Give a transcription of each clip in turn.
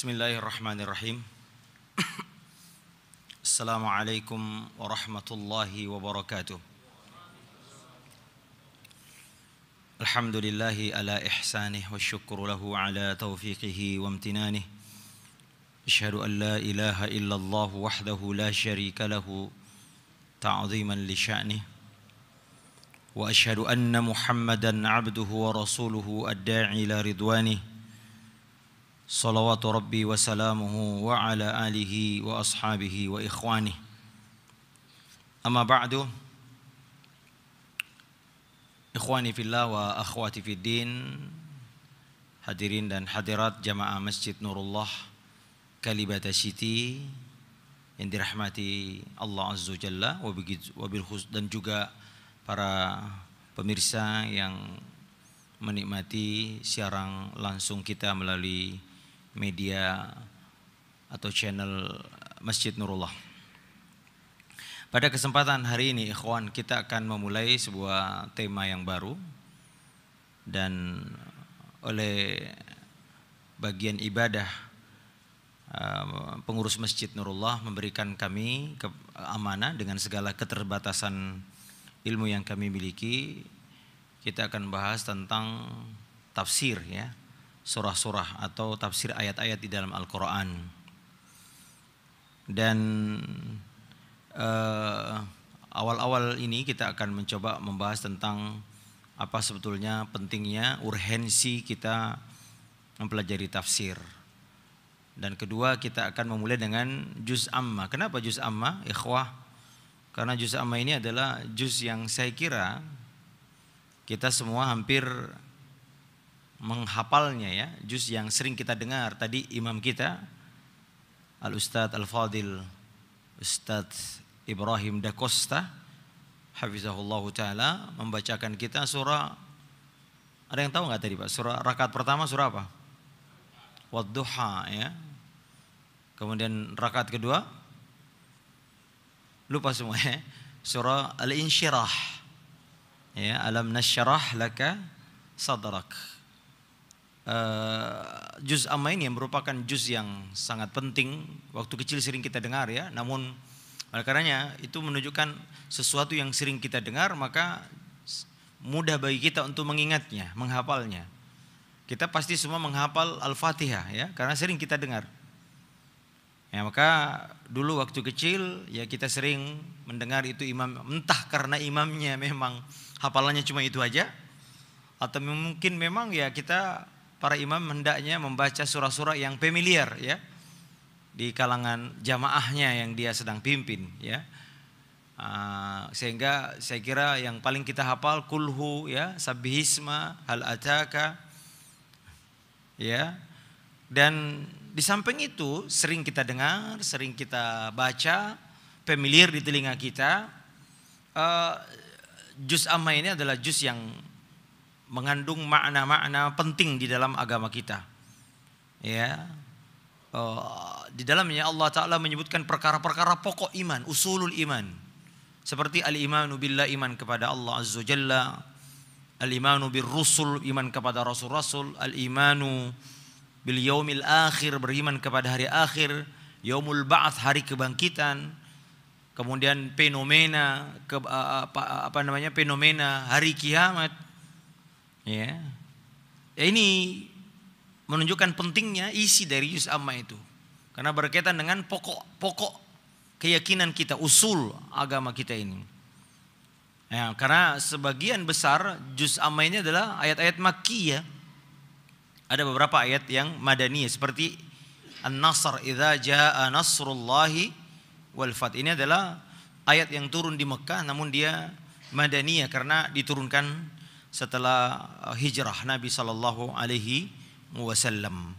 بسم الله الرحمن الرحيم السلام عليكم ورحمة الله وبركاته الحمد لله على إحسانه والشكر له على توفيقه وامتنانه أشهد أن لا إله إلا الله وحده لا شريك له تعظيما لشأنه وأشهد أن محمدا عبده ورسوله الداعي إلى رضوانه صلوات ربي وسلامه وعلى آله وأصحابه وإخوانه أما بعد إخواني في الله وأخواتي في الدين hadirin dan hadirat jamaah Masjid Nurullah Kalibata City yang dirahmati Allah Azza Jalla dan juga para pemirsa yang menikmati siaran langsung kita melalui media atau channel Masjid Nurullah. Pada kesempatan hari ini ikhwan kita akan memulai sebuah tema yang baru dan oleh bagian ibadah uh, pengurus Masjid Nurullah memberikan kami amanah dengan segala keterbatasan ilmu yang kami miliki kita akan bahas tentang tafsir ya surah-surah atau tafsir ayat-ayat di dalam Al-Quran dan eh, awal-awal uh, ini kita akan mencoba membahas tentang apa sebetulnya pentingnya urgensi kita mempelajari tafsir dan kedua kita akan memulai dengan juz amma. Kenapa juz amma? Ikhwah. Karena juz amma ini adalah juz yang saya kira kita semua hampir menghafalnya ya, juz yang sering kita dengar tadi imam kita Al Ustadz Al Fadil Ustadz Ibrahim Da Costa hafizahullah taala membacakan kita surah ada yang tahu nggak tadi Pak? Surah rakaat pertama surah apa? Wadduha ya. Kemudian rakaat kedua lupa semuanya ya. Surah Al-Insyirah. Ya, alam nasyarah laka sadrak Eh, juz Amma ini yang merupakan juz yang sangat penting. Waktu kecil sering kita dengar ya, namun oleh karenanya itu menunjukkan sesuatu yang sering kita dengar maka mudah bagi kita untuk mengingatnya, menghafalnya. Kita pasti semua menghafal Al-Fatihah ya, karena sering kita dengar. Ya, maka dulu waktu kecil ya kita sering mendengar itu imam entah karena imamnya memang hafalannya cuma itu aja atau mungkin memang ya kita para imam hendaknya membaca surah-surah yang familiar ya di kalangan jamaahnya yang dia sedang pimpin ya uh, sehingga saya kira yang paling kita hafal kulhu ya sabihisma hal ataka ya dan di samping itu sering kita dengar sering kita baca familiar di telinga kita uh, eh, jus amma ini adalah jus yang mengandung makna-makna penting di dalam agama kita. Ya. Oh, di dalamnya Allah taala menyebutkan perkara-perkara pokok iman, usulul iman. Seperti al-imanu billah iman kepada Allah azza jalla, al-imanu bil rusul iman kepada rasul-rasul, al-imanu bil yomil akhir beriman kepada hari akhir, yomul ba'ats hari kebangkitan, kemudian fenomena apa namanya fenomena hari kiamat Ya. ya ini menunjukkan pentingnya isi dari Yus amma itu. Karena berkaitan dengan pokok-pokok keyakinan kita, usul agama kita ini. Ya, karena sebagian besar juz amma ini adalah ayat-ayat makkiyah. Ada beberapa ayat yang madaniyah seperti An-Nasr idza jaa nasrullahi wal fat. Ini adalah ayat yang turun di Mekah namun dia madaniyah karena diturunkan setelah uh, hijrah Nabi Shallallahu Alaihi Wasallam.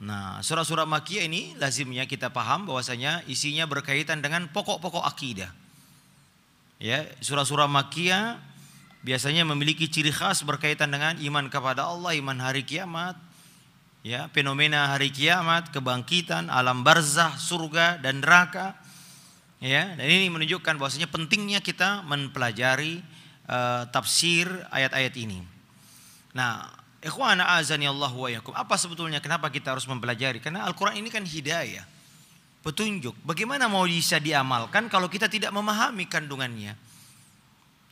Nah, surah-surah Makiyah ini lazimnya kita paham bahwasanya isinya berkaitan dengan pokok-pokok akidah. Ya, surah-surah Makiyah biasanya memiliki ciri khas berkaitan dengan iman kepada Allah, iman hari kiamat, ya, fenomena hari kiamat, kebangkitan, alam barzah, surga dan neraka. Ya, dan ini menunjukkan bahwasanya pentingnya kita mempelajari uh, tafsir ayat-ayat ini. Nah, ikhwan azani Allah wa yakum. Apa sebetulnya kenapa kita harus mempelajari? Karena Al-Qur'an ini kan hidayah. Petunjuk. Bagaimana mau bisa diamalkan kalau kita tidak memahami kandungannya?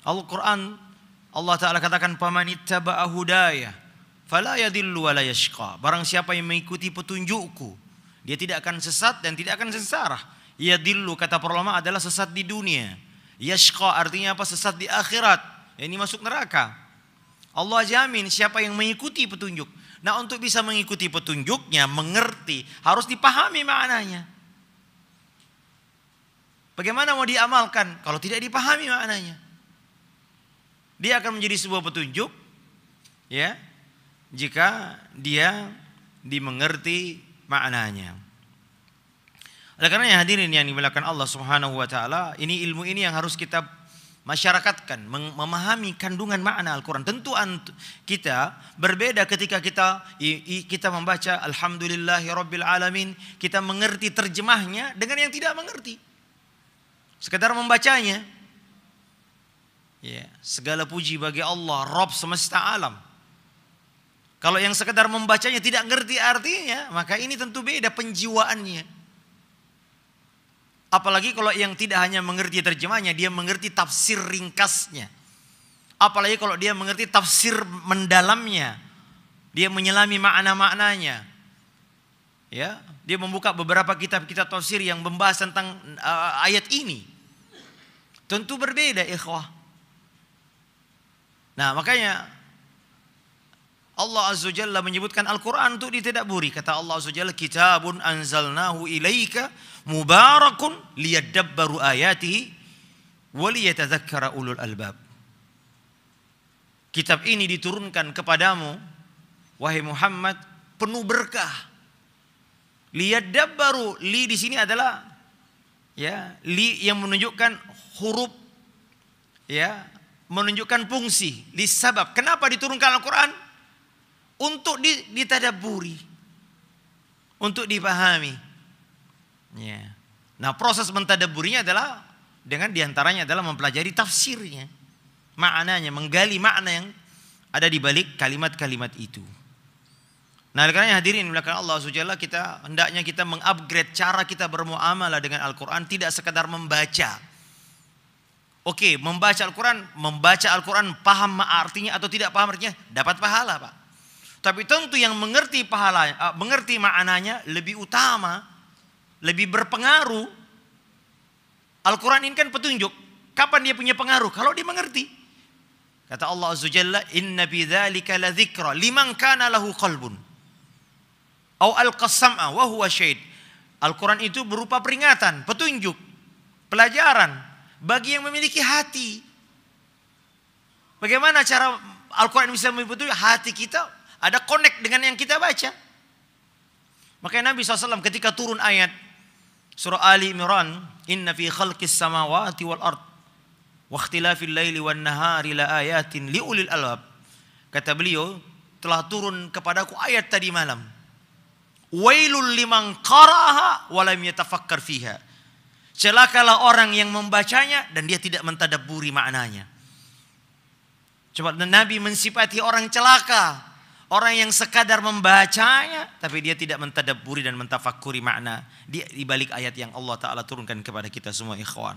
Al-Qur'an Allah taala katakan pamanittaba'a hudaya fala yadhillu wa la yashqa. Barang siapa yang mengikuti petunjukku, dia tidak akan sesat dan tidak akan sengsara. Yadillu kata perlama adalah sesat di dunia Yashqa artinya apa? Sesat di akhirat. Ya, ini masuk neraka. Allah jamin siapa yang mengikuti petunjuk. Nah untuk bisa mengikuti petunjuknya, mengerti, harus dipahami maknanya. Bagaimana mau diamalkan kalau tidak dipahami maknanya? Dia akan menjadi sebuah petunjuk ya jika dia dimengerti maknanya. Oleh karena hadirin yang dimuliakan Allah Subhanahu wa taala, ini ilmu ini yang harus kita masyarakatkan, memahami kandungan makna Al-Qur'an. Tentu kita berbeda ketika kita kita membaca alhamdulillahirabbil alamin, kita mengerti terjemahnya dengan yang tidak mengerti. Sekedar membacanya. Ya, segala puji bagi Allah, Rabb semesta alam. Kalau yang sekedar membacanya tidak ngerti artinya, maka ini tentu beda penjiwaannya. Apalagi kalau yang tidak hanya mengerti terjemahnya, dia mengerti tafsir ringkasnya. Apalagi kalau dia mengerti tafsir mendalamnya. Dia menyelami makna-maknanya. Ya, dia membuka beberapa kitab-kitab tafsir yang membahas tentang uh, ayat ini. Tentu berbeda ikhwah. Nah, makanya Allah Azza Jalla menyebutkan Al-Qur'an untuk ditadaburi. Kata Allah Azza Jalla, "Kitabun anzalnahu ilaika mubarakun liyadabbaru ayatihi waliyatadzakkara ulul albab. Kitab ini diturunkan kepadamu wahai Muhammad penuh berkah. Liyadabbaru li di sini adalah ya, li yang menunjukkan huruf ya, menunjukkan fungsi, li sabab. Kenapa diturunkan Al-Qur'an? Untuk ditadaburi. Untuk dipahami. Ya. Nah proses mentadaburinya adalah dengan diantaranya adalah mempelajari tafsirnya. Maknanya, menggali makna yang ada di balik kalimat-kalimat itu. Nah, karena hadirin belakang Allah Subhanahu kita hendaknya kita mengupgrade cara kita bermuamalah dengan Al-Qur'an tidak sekadar membaca. Oke, membaca Al-Qur'an, membaca Al-Qur'an paham artinya atau tidak paham artinya dapat pahala, Pak. Tapi tentu yang mengerti pahala, eh, mengerti maknanya lebih utama lebih berpengaruh. Al-Quran ini kan petunjuk. Kapan dia punya pengaruh? Kalau dia mengerti. Kata Allah Azza Jalla, "Inna la dhikra liman kana lahu qalbun." Au al-qasam'a wa huwa syahid. Al-Quran itu berupa peringatan, petunjuk, pelajaran bagi yang memiliki hati. Bagaimana cara Al-Quran bisa membentuk hati kita ada connect dengan yang kita baca. Makanya Nabi SAW ketika turun ayat Surah Ali Imran, "Inna fi khalqis samawati wal ard wa ikhtilafil laili wan nahari la ayatin liulil albab." Kata beliau, telah turun kepadaku ayat tadi malam. Wailul liman qara'aha wa lam yatafakkar fiha. Celakalah orang yang membacanya dan dia tidak mentadaburi maknanya. Coba Nabi mensifati orang celaka Orang yang sekadar membacanya tapi dia tidak mentadaburi dan mentafakuri makna di, balik ayat yang Allah taala turunkan kepada kita semua ikhwan.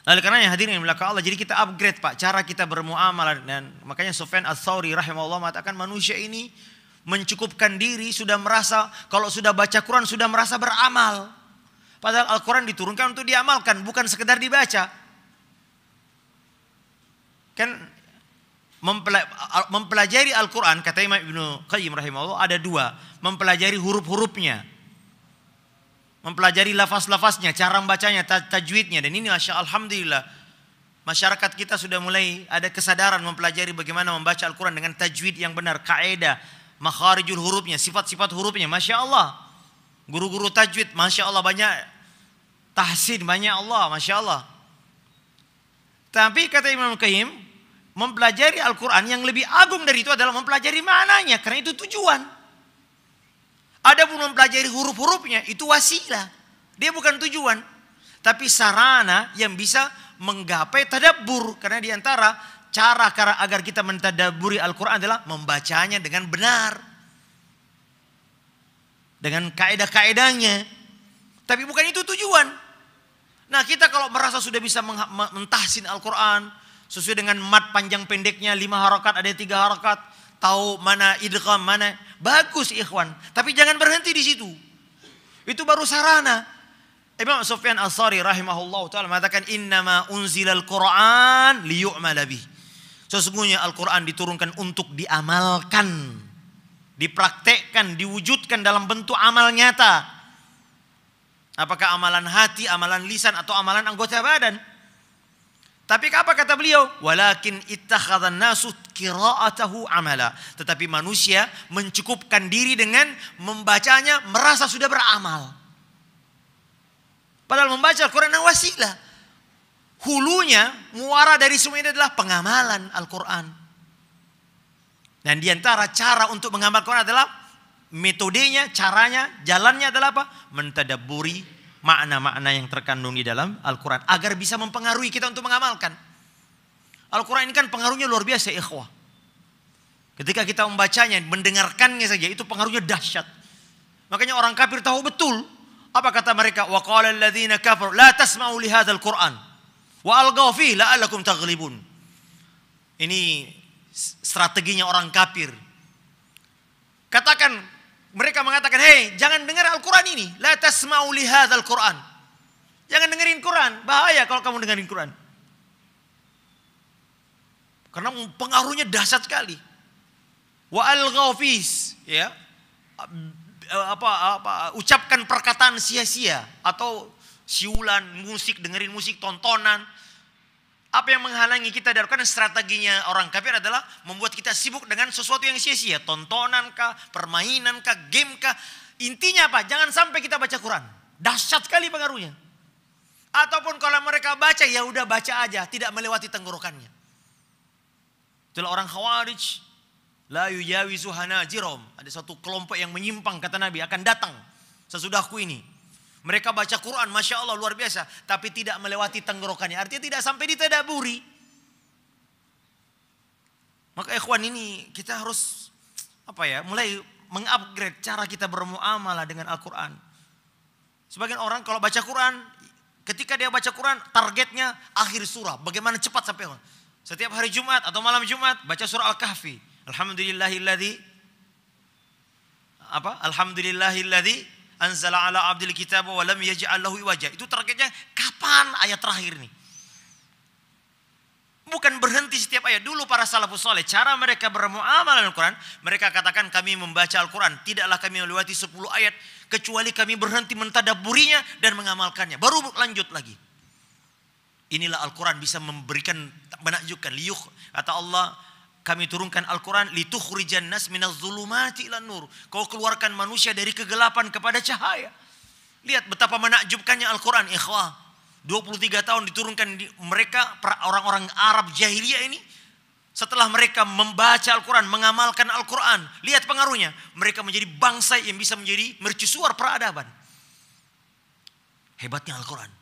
Nah, Lalu karena yang hadirin yang belakang Allah, jadi kita upgrade Pak cara kita bermuamalah dan makanya Sufyan al Thawri rahimahullah mengatakan manusia ini mencukupkan diri sudah merasa kalau sudah baca Quran sudah merasa beramal. Padahal Al-Quran diturunkan untuk diamalkan bukan sekedar dibaca. Kan mempelajari Al-Quran, kata Imam Ibnu Qayyim rahimahullah, ada dua. Mempelajari huruf-hurufnya. Mempelajari lafaz-lafaznya, cara membacanya, tajwidnya. Dan ini Masya Alhamdulillah, masyarakat kita sudah mulai ada kesadaran mempelajari bagaimana membaca Al-Quran dengan tajwid yang benar, kaedah, makharijul hurufnya, sifat-sifat hurufnya. Masya Allah, guru-guru tajwid, Masya Allah banyak tahsin, banyak Allah, Masya Allah. Tapi kata Imam Qayyim, mempelajari Al-Quran yang lebih agung dari itu adalah mempelajari mananya karena itu tujuan. Ada pun mempelajari huruf-hurufnya itu wasilah. Dia bukan tujuan. Tapi sarana yang bisa menggapai tadabur. Karena diantara cara cara agar kita mentadaburi Al-Quran adalah membacanya dengan benar. Dengan kaedah-kaedahnya. Tapi bukan itu tujuan. Nah kita kalau merasa sudah bisa mentahsin Al-Quran sesuai dengan mat panjang pendeknya lima harokat ada tiga harokat tahu mana idgham mana bagus ikhwan tapi jangan berhenti di situ itu baru sarana Imam Sufyan Al sari rahimahullah taala mengatakan innama unzilal Quran liyu'mala sesungguhnya Al-Quran diturunkan untuk diamalkan dipraktekkan diwujudkan dalam bentuk amal nyata apakah amalan hati amalan lisan atau amalan anggota badan tapi apa kata beliau? Walakin ittakhadhan nasu qira'atahu amala. Tetapi manusia mencukupkan diri dengan membacanya merasa sudah beramal. Padahal membaca Al-Quran yang wasilah. Hulunya, muara dari semua ini adalah pengamalan Al-Quran. Dan diantara cara untuk mengamalkan adalah metodenya, caranya, jalannya adalah apa? Mentadaburi makna-makna yang terkandung di dalam Al-Quran. Agar bisa mempengaruhi kita untuk mengamalkan. Al-Quran ini kan pengaruhnya luar biasa ikhwah. Ketika kita membacanya, mendengarkannya saja, itu pengaruhnya dahsyat. Makanya orang kafir tahu betul apa kata mereka? Wa qala alladziina kafaru la tasma'u li hadzal Qur'an wa alqaw fihi la'allakum taghlibun. Ini strateginya orang kafir. Katakan mereka mengatakan, hei jangan dengar Al-Quran ini. La tasma'u lihad Al-Quran. Jangan dengerin Quran. Bahaya kalau kamu dengerin Quran. Karena pengaruhnya dahsyat sekali. Wa al-ghafis. Ya. Apa, apa, ucapkan perkataan sia-sia. Atau siulan, musik, dengerin musik, tontonan. Apa yang menghalangi kita dari karena strateginya orang kafir adalah membuat kita sibuk dengan sesuatu yang sia-sia, tontonan kah, permainan kah, game kah. Intinya apa? Jangan sampai kita baca Quran. Dahsyat sekali pengaruhnya. Ataupun kalau mereka baca ya udah baca aja, tidak melewati tenggorokannya. Itulah orang Khawarij. La yuyawizu hanajirom. Ada satu kelompok yang menyimpang kata Nabi akan datang sesudahku ini. Mereka baca Quran, Masya Allah luar biasa. Tapi tidak melewati tenggorokannya. Artinya tidak sampai di tadaburi. Maka ikhwan ini kita harus apa ya mulai mengupgrade cara kita bermuamalah dengan Al-Quran. Sebagian orang kalau baca Quran, ketika dia baca Quran targetnya akhir surah. Bagaimana cepat sampai orang. Setiap hari Jumat atau malam Jumat baca surah Al-Kahfi. Alhamdulillahilladzi apa? Alhamdulillahilladzi anzala ala abdil kitab wa lam yaj'al lahu Itu targetnya kapan ayat terakhir nih? Bukan berhenti setiap ayat. Dulu para salafus soleh, cara mereka bermuamalah al Quran, mereka katakan kami membaca Al-Quran. Tidaklah kami melewati 10 ayat, kecuali kami berhenti mentadaburinya dan mengamalkannya. Baru lanjut lagi. Inilah Al-Quran bisa memberikan, menakjubkan. Liuh, kata Allah, kami turunkan Al-Quran litukhrijan nas minaz zulumati ilan nur. Kau keluarkan manusia dari kegelapan kepada cahaya. Lihat betapa menakjubkannya Al-Quran ikhwah. 23 tahun diturunkan di, mereka orang-orang Arab jahiliyah ini setelah mereka membaca Al-Quran, mengamalkan Al-Quran, lihat pengaruhnya. Mereka menjadi bangsa yang bisa menjadi mercusuar peradaban. Hebatnya Al-Quran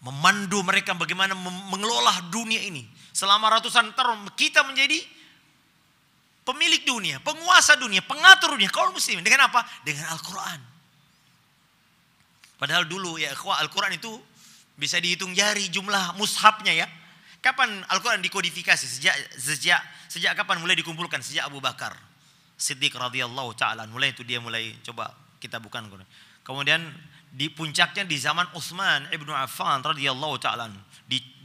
memandu mereka bagaimana mengelola dunia ini. Selama ratusan tahun kita menjadi pemilik dunia, penguasa dunia, pengatur dunia. Kaum muslimin dengan apa? Dengan Al-Qur'an. Padahal dulu ya ikhwah Al-Qur'an itu bisa dihitung jari jumlah mushafnya ya. Kapan Al-Qur'an dikodifikasi? Sejak sejak sejak kapan mulai dikumpulkan? Sejak Abu Bakar Siddiq radhiyallahu taala mulai itu dia mulai coba kita bukan Kemudian di puncaknya di zaman Utsman ibnu Affan radhiyallahu taala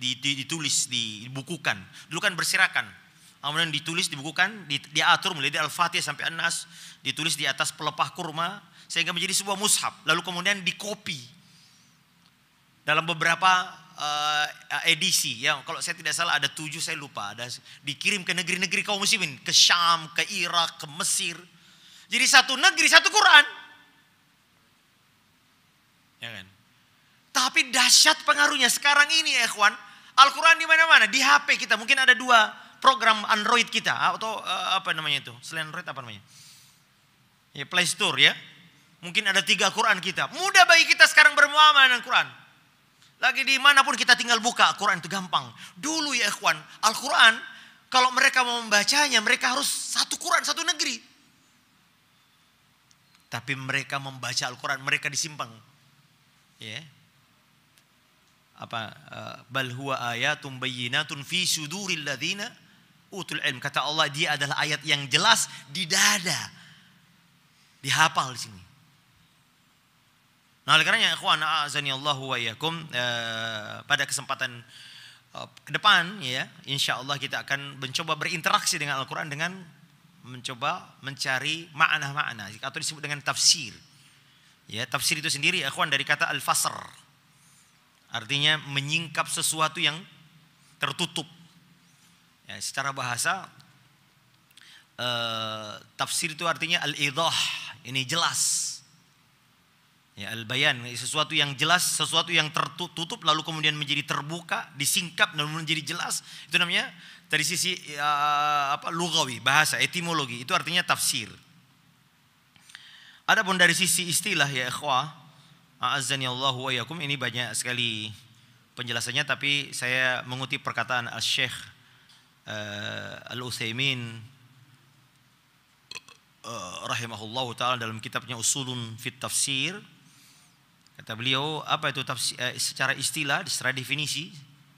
ditulis dibukukan dulu kan berserakan kemudian ditulis dibukukan diatur mulai dari al-fatih sampai an-nas ditulis di atas pelepah kurma sehingga menjadi sebuah mushab, lalu kemudian dikopi dalam beberapa uh, edisi ya kalau saya tidak salah ada tujuh saya lupa ada dikirim ke negeri-negeri kaum muslimin ke Syam ke Irak ke Mesir jadi satu negeri satu Quran Ya kan? Tapi dahsyat pengaruhnya sekarang ini, ya, ikhwan. Al-Quran di mana-mana, di HP kita mungkin ada dua program Android kita atau eh, apa namanya itu? Selain Android apa namanya? Ya Play Store ya. Mungkin ada tiga Quran kita. Mudah bagi kita sekarang bermuamalah dengan Quran. Lagi dimanapun kita tinggal buka Quran itu gampang. Dulu ya ikhwan, Al-Quran kalau mereka mau membacanya mereka harus satu Quran satu negeri. Tapi mereka membaca Al-Quran mereka disimpang ya apa eh, bal huwa ayatun bayyinatun fi suduril ladzina utul ilm kata Allah dia adalah ayat yang jelas di dada dihafal di sini Nah, oleh karenanya ikhwan azani Allah wa yakum eh, pada kesempatan eh, ke depan ya, insya Allah kita akan mencoba berinteraksi dengan Al-Qur'an dengan mencoba mencari makna-makna atau disebut dengan tafsir. Ya, tafsir itu sendiri akuan dari kata al-fasr. Artinya menyingkap sesuatu yang tertutup. Ya, secara bahasa uh, tafsir itu artinya al-idah, ini jelas. Ya, al-bayan, sesuatu yang jelas, sesuatu yang tertutup lalu kemudian menjadi terbuka, disingkap dan menjadi jelas. Itu namanya dari sisi uh, apa lugawi, bahasa, etimologi. Itu artinya tafsir. Adapun dari sisi istilah ya ikhwah, a'azzani Allah wa yakum ini banyak sekali penjelasannya tapi saya mengutip perkataan Al-Syekh uh, eh, Al-Utsaimin uh, rahimahullahu taala dalam kitabnya Usulun fit Tafsir kata beliau apa itu tafsir, uh, eh, secara istilah secara definisi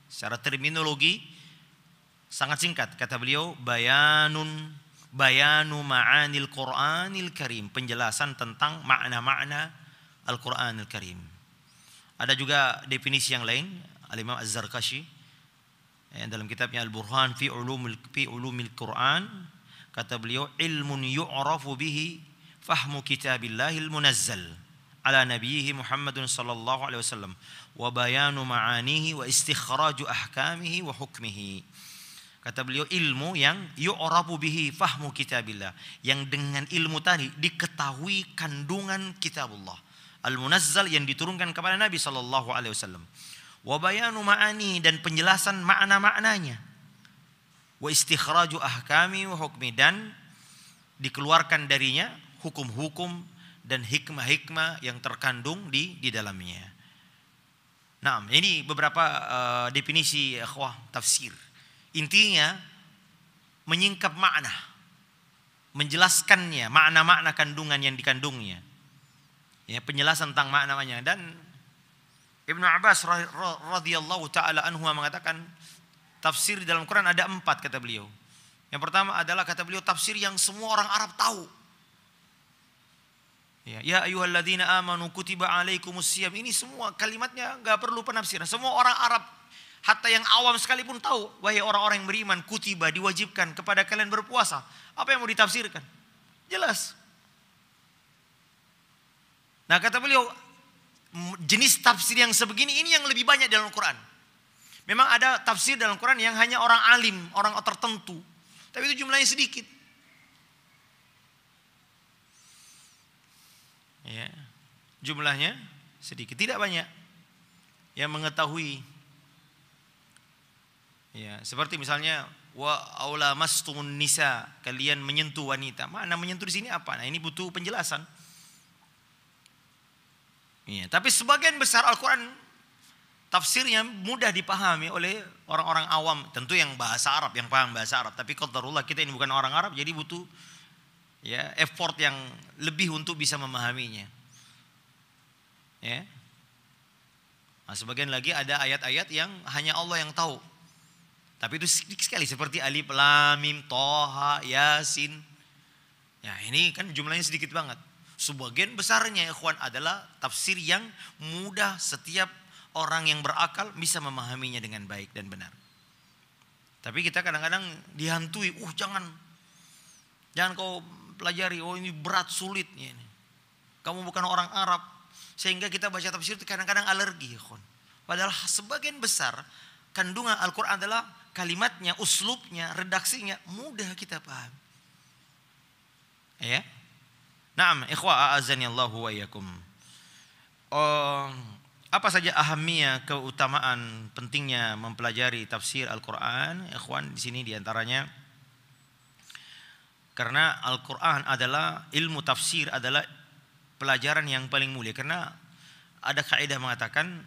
secara terminologi sangat singkat kata beliau bayanun bayanu ma'anil Qur'anil Karim, penjelasan tentang makna-makna Al-Qur'anil Karim. Ada juga definisi yang lain, Al-Imam Az-Zarkashi eh, dalam kitabnya Al-Burhan fi ulumil fi ulumil Qur'an kata beliau ilmun yu'rafu bihi fahmu kitabillahil munazzal ala nabiyhi Muhammadun sallallahu alaihi wasallam wa bayanu ma'anihi wa istikhraju ahkamihi wa hukmihi. Kata beliau ilmu yang yu'rabu bihi fahmu kitabillah. Yang dengan ilmu tadi diketahui kandungan kitabullah. Al-Munazzal yang diturunkan kepada Nabi sallallahu Alaihi Wasallam. bayanu ma'ani dan penjelasan makna-maknanya. Wa istikhraju ahkami wa hukmi dan dikeluarkan darinya hukum-hukum dan hikmah-hikmah yang terkandung di di dalamnya. Nah, ini beberapa uh, definisi ikhwah tafsir. Intinya menyingkap makna, menjelaskannya, makna-makna kandungan yang dikandungnya. Ya, penjelasan tentang makna-maknanya dan Ibn Abbas radhiyallahu taala anhu mengatakan tafsir dalam Quran ada empat kata beliau. Yang pertama adalah kata beliau tafsir yang semua orang Arab tahu. Ya, ya ayyuhalladzina amanu kutiba alaikumusiyam Ini semua kalimatnya nggak perlu penafsiran. Semua orang Arab Hatta yang awam sekalipun tahu, wahai orang-orang yang beriman, kutiba diwajibkan kepada kalian berpuasa. Apa yang mau ditafsirkan? Jelas. Nah kata beliau, jenis tafsir yang sebegini ini yang lebih banyak dalam Quran. Memang ada tafsir dalam Quran yang hanya orang alim, orang tertentu. Tapi itu jumlahnya sedikit. Ya, jumlahnya sedikit, tidak banyak yang mengetahui Ya, seperti misalnya wa aulamastumun nisa, kalian menyentuh wanita. Mana menyentuh di sini apa? Nah, ini butuh penjelasan. Ya, tapi sebagian besar Al-Qur'an tafsirnya mudah dipahami oleh orang-orang awam, tentu yang bahasa Arab, yang paham bahasa Arab. Tapi qadarullah kita ini bukan orang Arab, jadi butuh ya effort yang lebih untuk bisa memahaminya. Ya. Nah, sebagian lagi ada ayat-ayat yang hanya Allah yang tahu tapi itu sedikit sekali seperti alif lam mim toha yasin. Ya ini kan jumlahnya sedikit banget. Sebagian besarnya ikhwan adalah tafsir yang mudah setiap orang yang berakal bisa memahaminya dengan baik dan benar. Tapi kita kadang-kadang dihantui, uh jangan jangan kau pelajari, oh ini berat sulit ya, ini. Kamu bukan orang Arab, sehingga kita baca tafsir itu kadang-kadang alergi. Ikhwan. Padahal sebagian besar kandungan Al-Quran adalah kalimatnya, uslubnya, redaksinya mudah kita paham. Ya. Naam, ikhwa a'azani Allah wa Oh, apa saja ahamiyah keutamaan pentingnya mempelajari tafsir Al-Qur'an? Ikhwan di sini di antaranya karena Al-Qur'an adalah ilmu tafsir adalah pelajaran yang paling mulia karena ada kaidah mengatakan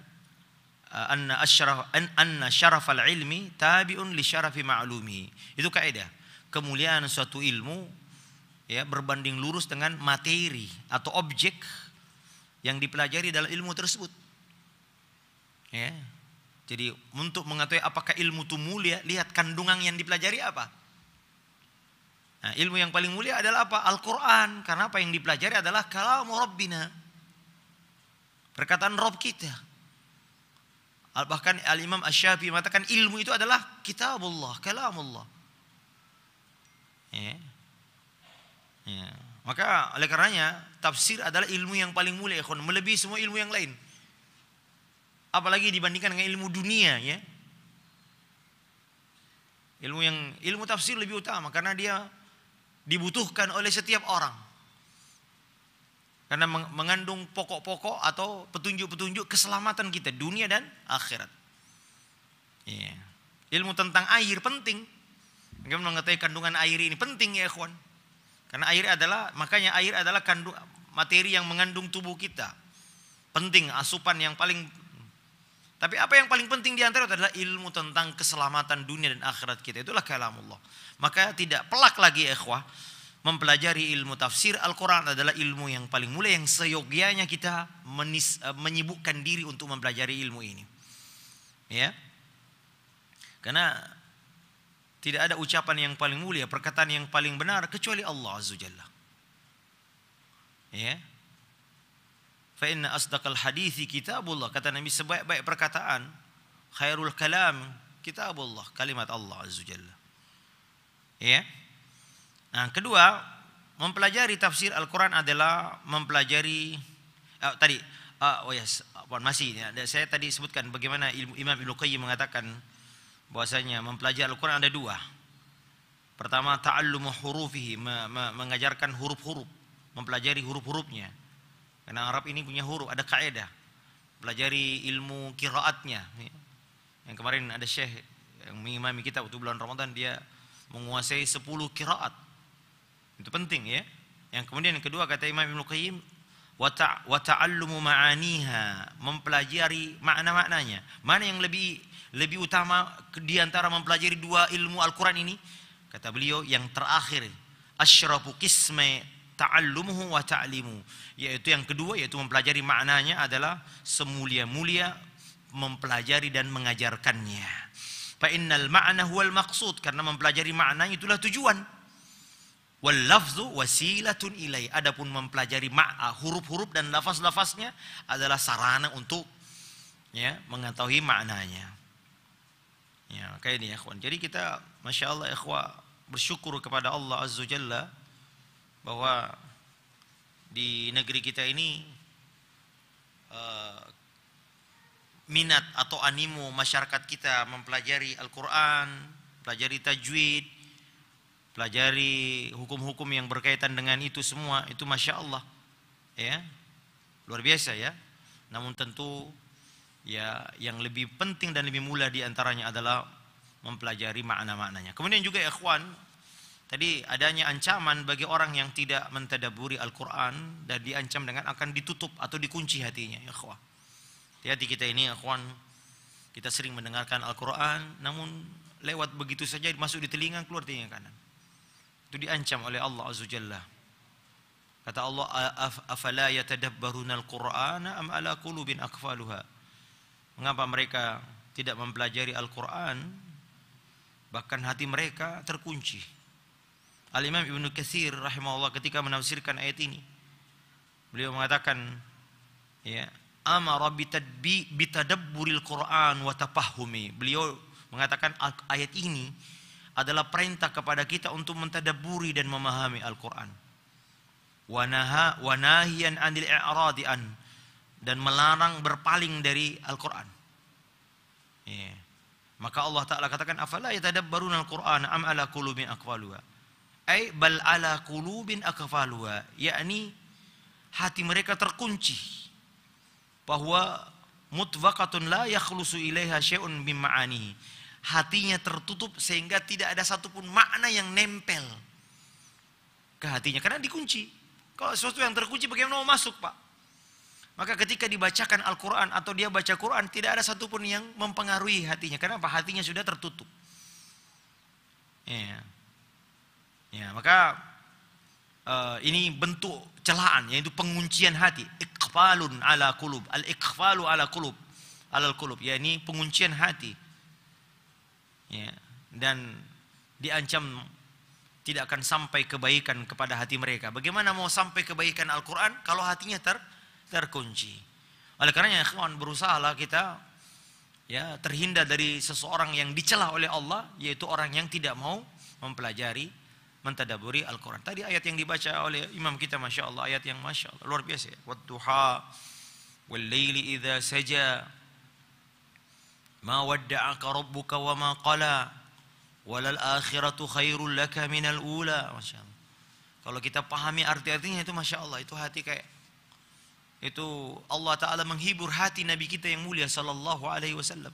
Eh, anna asyraf an, anna syarafal ilmi tabi'un li syarafi ma'lumi. Itu kaidah. Kemuliaan suatu ilmu ya berbanding lurus dengan materi atau objek yang dipelajari dalam ilmu tersebut. Ya. Jadi untuk mengetahui apakah ilmu itu mulia, lihat kandungan yang dipelajari apa. Nah, ilmu yang paling mulia adalah apa? Al-Quran. Karena apa yang dipelajari adalah kalam Rabbina. Perkataan Rabb kita. Bahkan Al-Imam Asyafi mengatakan ilmu itu adalah kitabullah, Allah, Ya. Eh. ya. Maka oleh karenanya tafsir adalah ilmu yang paling mulia, ikhwan, melebihi semua ilmu yang lain. Apalagi dibandingkan dengan ilmu dunia, ya. Ilmu yang ilmu tafsir lebih utama karena dia dibutuhkan oleh setiap orang. Karena mengandung pokok-pokok atau petunjuk-petunjuk keselamatan kita dunia dan akhirat. Iya. Ilmu tentang air penting. Bagaimana mengetahui kandungan air ini penting ya ikhwan. Karena air adalah makanya air adalah kandung materi yang mengandung tubuh kita. Penting asupan yang paling tapi apa yang paling penting di antara itu adalah ilmu tentang keselamatan dunia dan akhirat kita. Itulah kalamullah. Maka tidak pelak lagi ikhwah mempelajari ilmu tafsir Al-Quran adalah ilmu yang paling mulia yang seyogianya kita menis, eh, menyibukkan diri untuk mempelajari ilmu ini. Ya. Karena tidak ada ucapan yang paling mulia, perkataan yang paling benar kecuali Allah Azza Jalla. Ya. Fa inna asdaqal hadithi kitabullah. Kata Nabi sebaik-baik perkataan, khairul kalam kitabullah, kalimat Allah Azza Jalla. Ya. Nah, kedua, mempelajari tafsir Al-Quran adalah mempelajari uh, tadi uh, oh yes, Puan masih ya, saya tadi sebutkan bagaimana ilmu, Imam Ibnu Qayyim mengatakan bahwasanya mempelajari Al-Quran ada dua. Pertama ta'allumu hurufihi, me, me, mengajarkan huruf-huruf, mempelajari huruf-hurufnya. Karena Arab ini punya huruf, ada kaedah Pelajari ilmu kiraatnya. Ya. Yang kemarin ada syekh yang mengimami kita waktu bulan Ramadan dia menguasai 10 kiraat itu penting ya. Yang kemudian yang kedua kata Imam Ibnu Qayyim wa ta'allumu ma'aniha, mempelajari makna-maknanya. Mana yang lebih lebih utama di antara mempelajari dua ilmu Al-Qur'an ini? Kata beliau yang terakhir, asyrafu qisma ta'allumuhu wa ta'limu yaitu yang kedua yaitu mempelajari maknanya adalah semulia-mulia mempelajari dan mengajarkannya fa innal ma'na huwal maqsud karena mempelajari maknanya itulah tujuan Wallafzu wasilatun ilai. Adapun mempelajari ma'a huruf-huruf dan lafaz-lafaznya adalah sarana untuk ya mengetahui maknanya. Ya, kayak ini ya, kawan. Jadi kita Masya Allah ikhwa bersyukur kepada Allah Azza Jalla bahwa di negeri kita ini uh, minat atau animo masyarakat kita mempelajari Al-Quran, pelajari tajwid, pelajari hukum-hukum yang berkaitan dengan itu semua itu masya Allah ya luar biasa ya namun tentu ya yang lebih penting dan lebih mulia diantaranya adalah mempelajari makna-maknanya kemudian juga ikhwan tadi adanya ancaman bagi orang yang tidak mentadaburi Al-Quran dan diancam dengan akan ditutup atau dikunci hatinya ikhwan hati kita ini ikhwan kita sering mendengarkan Al-Quran namun lewat begitu saja masuk di telinga keluar telinga kanan itu diancam oleh Allah Azza Jalla. Kata Allah, "Afala yatadabbaruna al Quran am ala qulubin akfaluha?" Mengapa mereka tidak mempelajari Al-Qur'an? Bahkan hati mereka terkunci. Al-Imam Ibnu Katsir rahimahullah ketika menafsirkan ayat ini, beliau mengatakan, ya, amara bitadabburil Qur'an wa tafahumi. Beliau mengatakan ayat ini adalah perintah kepada kita untuk mentadaburi dan memahami Al-Quran. wanahian anil an dan melarang berpaling dari Al-Quran. Iya. Maka Allah Taala katakan afala yatadabbaruna al-Qur'an am ala kulubin akwalua, Ai bal ala kulubin aqfaluha, yakni hati mereka terkunci bahwa mutwakatun la yakhlusu ilaiha syai'un bimmaanihi hatinya tertutup sehingga tidak ada satupun makna yang nempel ke hatinya karena dikunci. Kalau sesuatu yang terkunci bagaimana mau masuk, Pak? Maka ketika dibacakan Al-Qur'an atau dia baca Quran tidak ada satupun yang mempengaruhi hatinya. karena Kenapa? Hatinya sudah tertutup. Ya. Ya, maka uh, ini bentuk celaan yaitu penguncian hati. Iqfalun ala kulub. Al-iqfalu ala kulub. Alal kulub, yakni penguncian hati ya, dan diancam tidak akan sampai kebaikan kepada hati mereka. Bagaimana mau sampai kebaikan Al-Quran kalau hatinya ter, terkunci? Oleh karenanya, ya ikhwan berusahalah kita ya terhindar dari seseorang yang dicela oleh Allah, yaitu orang yang tidak mau mempelajari, mentadaburi Al-Quran. Tadi ayat yang dibaca oleh imam kita, Masya Allah, ayat yang Masya Allah, luar biasa ya. Wadduha, wal idha saja, ما ودعك ربك وما قلا walal akhiratu khairul laka minal ula Masya Allah. kalau kita pahami arti-artinya itu Masya Allah itu hati kayak itu Allah Ta'ala menghibur hati Nabi kita yang mulia Sallallahu alaihi wasallam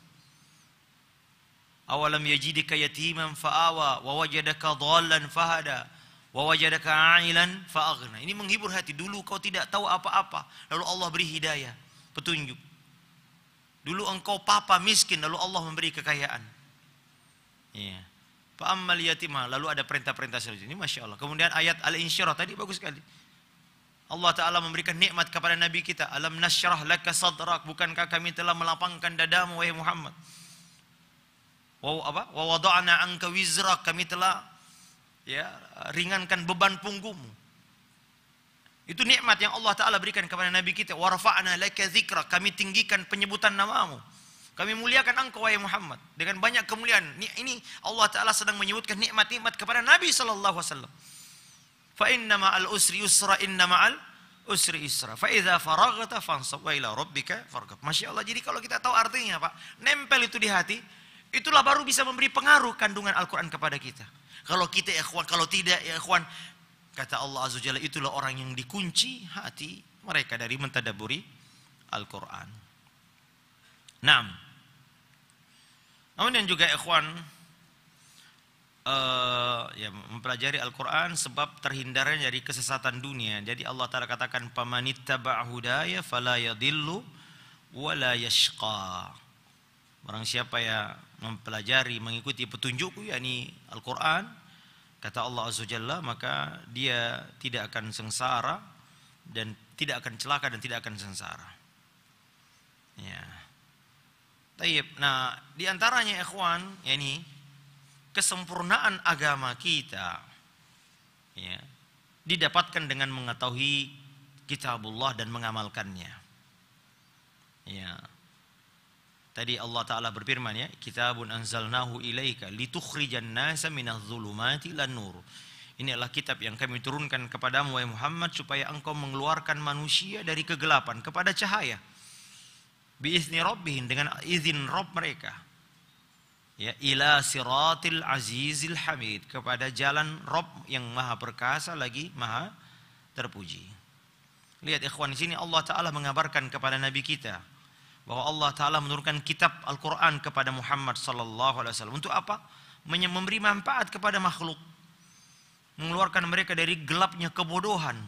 awalam yajidika yatiman fa'awa wa wajadaka dhallan fahada wa wajadaka ailan fa'aghna ini menghibur hati dulu kau tidak tahu apa-apa lalu Allah beri hidayah petunjuk Dulu engkau papa miskin, lalu Allah memberi kekayaan. Iya. Fa'ammal yatimah, lalu ada perintah-perintah selanjutnya. Ini Masya Allah. Kemudian ayat al-insyirah tadi bagus sekali. Allah Ta'ala memberikan nikmat kepada Nabi kita. Alam nasyrah laka sadrak. Bukankah kami telah melapangkan dadamu, wahai Muhammad. Wa, apa? Wa wada'na angka wizrak. Kami telah ya, ringankan beban punggungmu. Itu nikmat yang Allah Ta'ala berikan kepada Nabi kita. Warfa'na laka zikra. Kami tinggikan penyebutan namamu. Kami muliakan engkau wahai Muhammad dengan banyak kemuliaan. Ini Allah Taala sedang menyebutkan nikmat-nikmat kepada Nabi saw. Fa'innama al Fa inna usri yusra inna al usri isra. Fa idza faraghta fansab wa ila rabbika farghab. Masya Allah. Jadi kalau kita tahu artinya Pak, nempel itu di hati, itulah baru bisa memberi pengaruh kandungan Al-Qur'an kepada kita. Kalau kita ikhwan, kalau tidak ya ikhwan, Kata Allah Azza Jalla itulah orang yang dikunci hati mereka dari mentadaburi Al-Quran. Enam. Namun yang juga ikhwan uh, ya mempelajari Al-Quran sebab terhindarnya dari kesesatan dunia. Jadi Allah Taala katakan pamanittaba hudaya fala yadhillu wala yashqa. Barang siapa ya mempelajari, mengikuti petunjukku yakni Al-Qur'an, Kata Allah Azza Jalla, maka dia tidak akan sengsara dan tidak akan celaka dan tidak akan sengsara. Ya. Taib. Nah, di antaranya ikhwan, ya ini kesempurnaan agama kita ya, didapatkan dengan mengetahui kitabullah dan mengamalkannya. Ya. Tadi Allah Ta'ala berfirman ya, Kitabun anzalnahu ilaika litukhrijan nasa minadh zulumati lan-nur. Ini adalah kitab yang kami turunkan kepadamu wahai Muhammad supaya engkau mengeluarkan manusia dari kegelapan kepada cahaya. Biizni rabbihin dengan izin Rob mereka. Ya, ila siratil azizil hamid kepada jalan Rob yang maha perkasa lagi maha terpuji. Lihat ikhwan di sini Allah taala mengabarkan kepada nabi kita bahwa Allah Ta'ala menurunkan kitab Al-Quran kepada Muhammad Sallallahu Alaihi Wasallam untuk apa? memberi manfaat kepada makhluk mengeluarkan mereka dari gelapnya kebodohan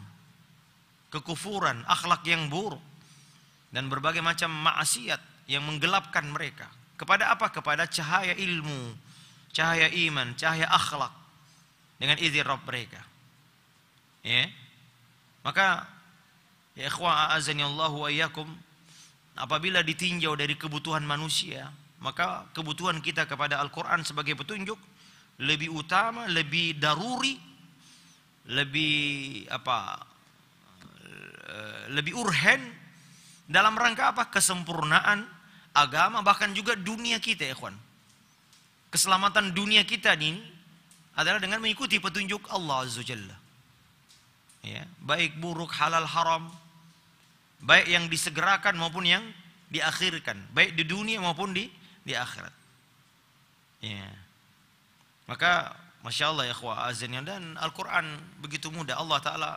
kekufuran, akhlak yang buruk dan berbagai macam maksiat yang menggelapkan mereka kepada apa? kepada cahaya ilmu cahaya iman, cahaya akhlak dengan izin Rabb mereka ya maka ya ikhwan azani Allah wa iyyakum apabila ditinjau dari kebutuhan manusia, maka kebutuhan kita kepada Al-Quran sebagai petunjuk lebih utama, lebih daruri, lebih apa, eh, lebih urhen dalam rangka apa? Kesempurnaan agama bahkan juga dunia kita, ya kawan. Keselamatan dunia kita ini adalah dengan mengikuti petunjuk Allah Azza Ya, baik buruk halal haram baik yang disegerakan maupun yang diakhirkan, baik di dunia maupun di di akhirat. Ya. Maka masya Allah ya khwa azan ya. dan Al Quran begitu mudah Allah Taala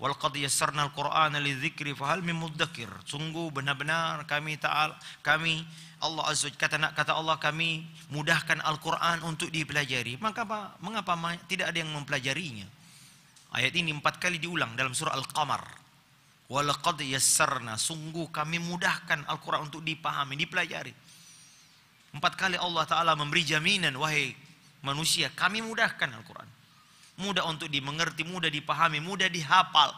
wal qad yassarna al Quran lidzikri fahal min mudzakir. Sungguh benar-benar kami Taala kami Allah azza kata nak kata Allah kami mudahkan Al Quran untuk dipelajari. Maka apa, mengapa tidak ada yang mempelajarinya? Ayat ini empat kali diulang dalam surah Al Qamar. Walaqad yassarna, sungguh kami mudahkan Al-Quran untuk dipahami, dipelajari. Empat kali Allah Ta'ala memberi jaminan, wahai manusia, kami mudahkan Al-Quran. Mudah untuk dimengerti, mudah dipahami, mudah dihafal.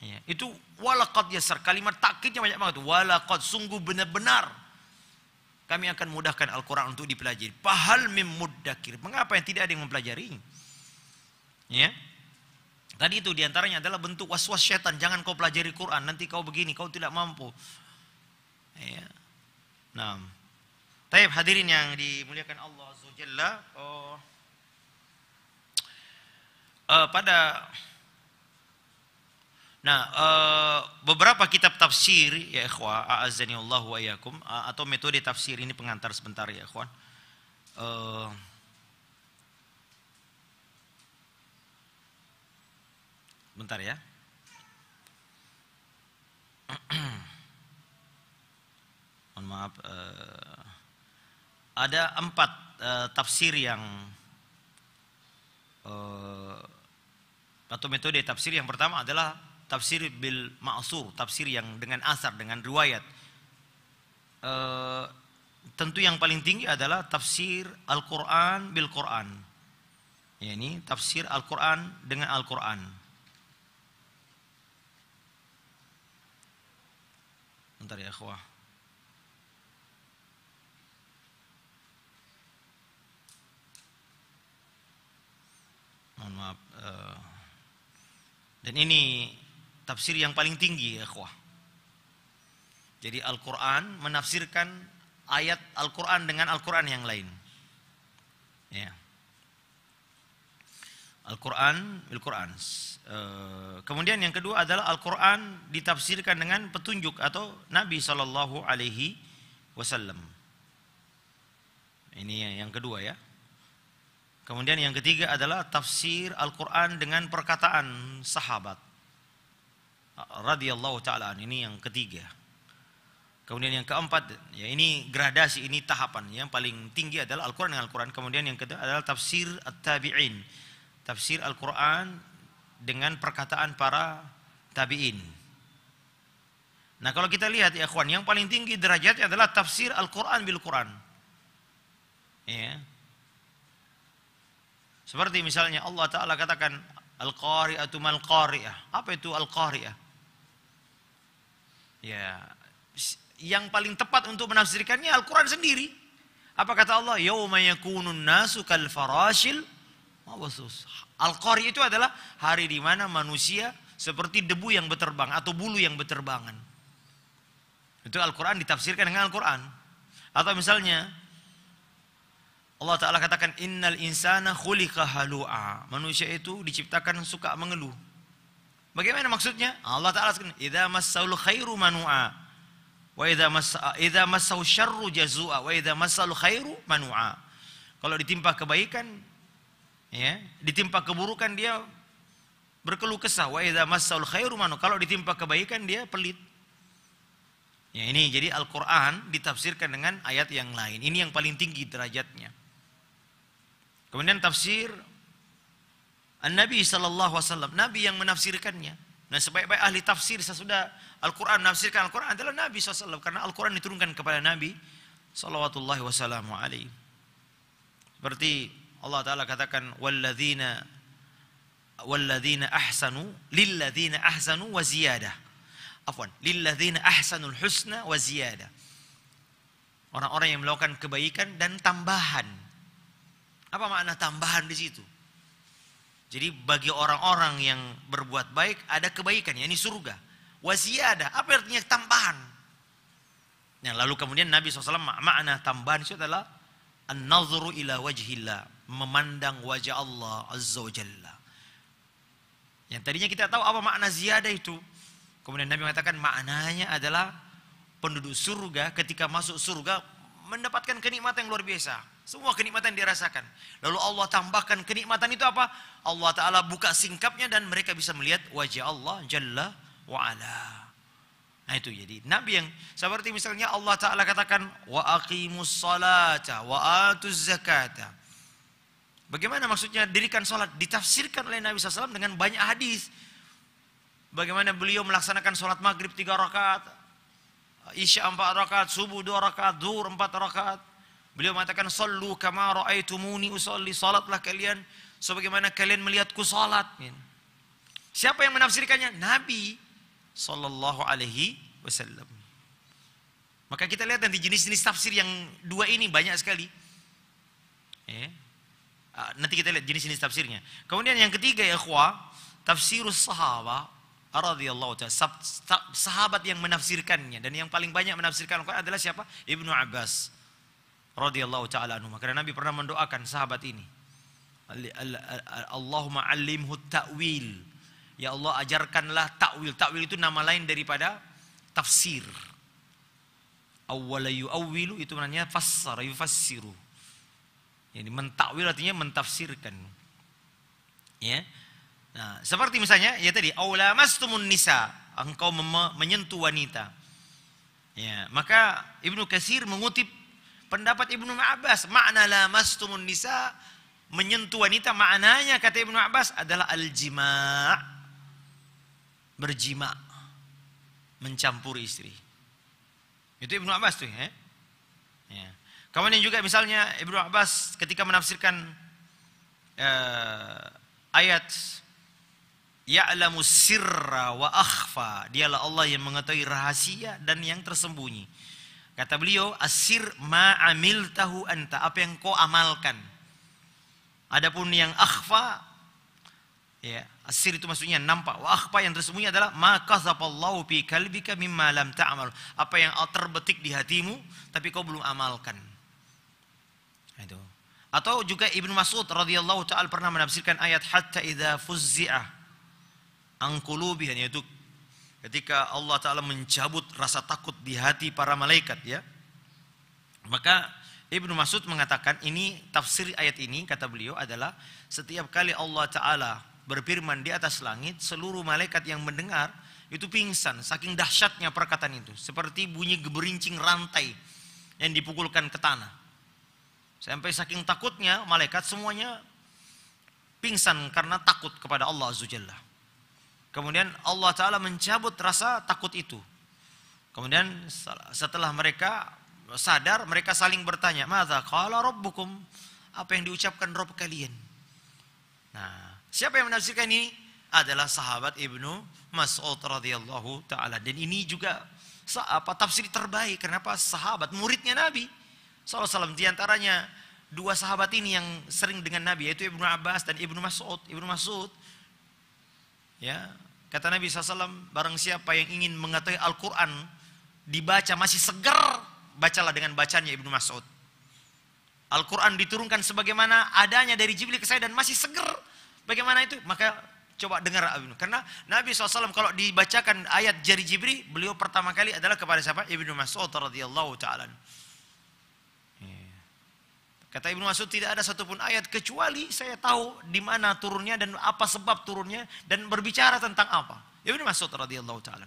Ya, itu walaqad yassar, kalimat takitnya banyak banget. Walaqad, sungguh benar-benar kami akan mudahkan Al-Quran untuk dipelajari. Pahal mim muddakir. Mengapa yang tidak ada yang mempelajari? Ya, Tadi itu diantaranya adalah bentuk was-was setan. Jangan kau pelajari Quran, nanti kau begini, kau tidak mampu. Ya. Nah. tayyib hadirin yang dimuliakan Allah Azza Oh. Uh, pada Nah, uh, beberapa kitab tafsir ya ikhwah, a'azzani Allah wa iyyakum atau metode tafsir ini pengantar sebentar ya ikhwan. Uh, Bentar ya. Mohon maaf. Uh, ada empat uh, tafsir yang uh, eh, atau metode tafsir yang pertama adalah tafsir bil ma'sur, tafsir yang dengan asar, dengan riwayat. E, tentu yang paling tinggi adalah tafsir Al-Qur'an bil Qur'an. Ya ini tafsir Al-Qur'an dengan Al-Qur'an. Bentar ya akhwah. Mohon maaf. Eh, dan ini tafsir yang paling tinggi ya akhwah. Jadi Al-Quran menafsirkan ayat Al-Quran dengan Al-Quran yang lain. Ya. Al-Quran, Al-Quran. Eh, kemudian yang kedua adalah Al-Quran ditafsirkan dengan petunjuk atau Nabi Shallallahu Alaihi Wasallam. Ini yang kedua ya. Kemudian yang ketiga adalah tafsir Al-Quran dengan perkataan sahabat radhiyallahu taala ini yang ketiga. Kemudian yang keempat, ya ini gradasi, ini tahapan yang paling tinggi adalah Al-Qur'an dengan Al-Qur'an. Kemudian yang kedua adalah tafsir at-tabi'in tafsir Al-Quran dengan perkataan para tabi'in. Nah kalau kita lihat ya Kawan, yang paling tinggi derajatnya adalah tafsir Al-Quran bil Quran. Ya. Seperti misalnya Allah Ta'ala katakan, al qari atau mal-Qari'ah. Apa itu Al-Qari'ah? Ya, yang paling tepat untuk menafsirkannya Al-Quran sendiri. Apa kata Allah? Yawma yakunun nasu kal farashil Mawasus. Oh, Al-Qari itu adalah hari di mana manusia seperti debu yang berterbang atau bulu yang berterbangan. Itu Al-Quran ditafsirkan dengan Al-Quran. Atau misalnya Allah Ta'ala katakan Innal insana khuliqa halu'a Manusia itu diciptakan suka mengeluh Bagaimana maksudnya? Allah Ta'ala katakan Iza massaul khairu manu'a Wa idha, mas, syarru jazu'a Wa iza massaul khairu manu'a Kalau ditimpa kebaikan ya, ditimpa keburukan dia berkeluh kesah. Wa idza massal khairu manu. Kalau ditimpa kebaikan dia pelit. Ya ini jadi Al-Qur'an ditafsirkan dengan ayat yang lain. Ini yang paling tinggi derajatnya. Kemudian tafsir An-Nabi sallallahu alaihi wasallam, nabi yang menafsirkannya. Nah, sebaik-baik ahli tafsir sesudah Al-Qur'an menafsirkan Al-Qur'an adalah Nabi Wasallam. karena Al-Qur'an diturunkan kepada Nabi sallallahu alaihi wasallam. Seperti Allah Ta'ala katakan, Walladzina walladzina ahsanu lilladzina ahsanu wa ziyadah. Afwan, lilladzina ahsanul husna wa ziyadah. Orang-orang yang melakukan kebaikan dan tambahan. Apa makna tambahan di situ? Jadi bagi orang-orang yang berbuat baik ada kebaikan, yakni surga. Wa ziyadah, apa artinya tambahan? Nah, lalu kemudian Nabi SAW makna tambahan itu adalah an-nazru ila wajhillah memandang wajah Allah Azza wa Jalla. Yang tadinya kita tahu apa makna ziyadah itu. Kemudian Nabi mengatakan maknanya adalah penduduk surga ketika masuk surga mendapatkan kenikmatan yang luar biasa. Semua kenikmatan dirasakan. Lalu Allah tambahkan kenikmatan itu apa? Allah Ta'ala buka singkapnya dan mereka bisa melihat wajah Allah Jalla wa'ala. Nah itu jadi Nabi yang seperti misalnya Allah Ta'ala katakan wa aqimus salata wa atuz zakata Bagaimana maksudnya dirikan sholat? Ditafsirkan oleh Nabi SAW dengan banyak hadis. Bagaimana beliau melaksanakan sholat maghrib tiga rakaat, isya empat rakaat, subuh dua rakaat, duhur empat rakaat. Beliau mengatakan, Sallu kama ra'aitumuni usolli, sholatlah kalian sebagaimana kalian melihatku sholat. Siapa yang menafsirkannya? Nabi sallallahu alaihi wasallam. Maka kita lihat nanti jenis-jenis tafsir yang dua ini banyak sekali. Eh, Ah, nanti kita lihat jenis-jenis tafsirnya. Kemudian yang ketiga ya ikhwah, tafsirus sahabat radhiyallahu taala sahabat yang menafsirkannya dan yang paling banyak menafsirkan Al-Qur'an adalah siapa? Ibnu Abbas radhiyallahu taala anhu. Karena Nabi pernah mendoakan sahabat ini. Allahumma alimhu ta'wil. Ya Allah ajarkanlah ta'wil. Ta'wil itu nama lain daripada tafsir. Awwala yu'awwilu itu namanya fassara yufassiru. Jadi mentakwil artinya mentafsirkan. Ya. Nah, seperti misalnya ya tadi aulamastumun nisa, engkau menyentuh wanita. Ya, maka Ibnu Katsir mengutip pendapat Ibnu Abbas, makna lamastumun nisa menyentuh wanita maknanya kata Ibnu Abbas adalah al-jima' berjima mencampuri istri. Itu Ibnu Abbas tuh ya. ya. Kemudian juga misalnya Ibnu Abbas ketika menafsirkan uh, ayat Ya'lamu sirra wa akhfa. Dialah Allah yang mengetahui rahasia dan yang tersembunyi. Kata beliau, asir ma'amil tahu anta. Apa yang kau amalkan. Adapun yang akhfa, ya, asir itu maksudnya nampak. Wa akhfa yang tersembunyi adalah maka zapallahu pi kalbika mimma lam ta'amal. Apa yang terbetik di hatimu, tapi kau belum amalkan. Itu. Atau juga Ibnu Mas'ud radhiyallahu taala pernah menafsirkan ayat hatta idza fuzzi'a an yaitu ketika Allah taala mencabut rasa takut di hati para malaikat ya. Maka Ibnu Mas'ud mengatakan ini tafsir ayat ini kata beliau adalah setiap kali Allah taala berfirman di atas langit seluruh malaikat yang mendengar itu pingsan saking dahsyatnya perkataan itu seperti bunyi geberincing rantai yang dipukulkan ke tanah Sampai saking takutnya malaikat semuanya pingsan karena takut kepada Allah Azza Jalla. Kemudian Allah Ta'ala mencabut rasa takut itu. Kemudian setelah mereka sadar, mereka saling bertanya, Mada kala rabbukum, apa yang diucapkan Rob kalian? Nah, siapa yang menafsirkan ini? Adalah sahabat Ibnu Mas'ud radhiyallahu taala dan ini juga apa tafsir terbaik kenapa sahabat muridnya Nabi SAW. Di antaranya dua sahabat ini yang sering dengan Nabi yaitu Ibnu Abbas dan Ibnu Mas'ud. Ibnu Mas'ud ya, kata Nabi SAW, barang siapa yang ingin mengetahui Al-Qur'an dibaca masih segar, bacalah dengan bacanya Ibnu Mas'ud. Al-Qur'an diturunkan sebagaimana adanya dari Jibril ke saya dan masih segar. Bagaimana itu? Maka coba dengar Ibnu. Karena Nabi SAW kalau dibacakan ayat jari Jibril, beliau pertama kali adalah kepada siapa? Ibnu Mas'ud radhiyallahu taala. Kata Ibnu Mas'ud tidak ada satupun ayat kecuali saya tahu di mana turunnya dan apa sebab turunnya dan berbicara tentang apa. Ibnu Mas'ud radhiyallahu taala.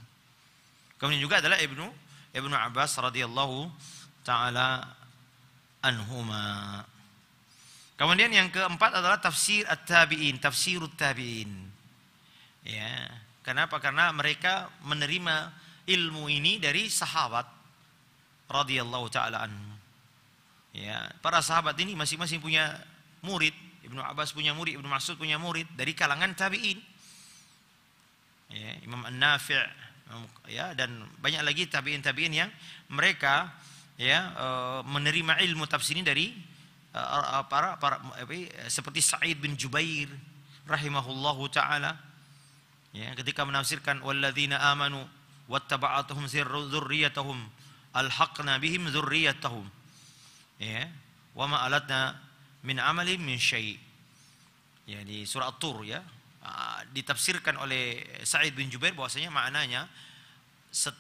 Kemudian juga adalah Ibnu Ibnu Abbas radhiyallahu taala anhuma. Kemudian yang keempat adalah tafsir at-tabi'in, tafsirut tabi'in. Ya, kenapa? Karena mereka menerima ilmu ini dari sahabat radhiyallahu taala anhum. Ya, para sahabat ini masing-masing punya murid. Ibnu Abbas punya murid, Ibnu Mas'ud punya murid dari kalangan tabi'in. Ya, Imam An-Nafi' ya dan banyak lagi tabi'in-tabi'in yang mereka ya eh, menerima ilmu tafsir ini dari eh, eh, para para seperti Sa'id bin Jubair rahimahullahu taala ya ketika menafsirkan walladzina amanu wattaba'atuhum dzurriyyatuhum alhaqna bihim dzurriyyatuhum ya wa ma alatna min amali min syai ya di surah tur ya ah, ditafsirkan oleh Sa'id bin Jubair bahwasanya maknanya set,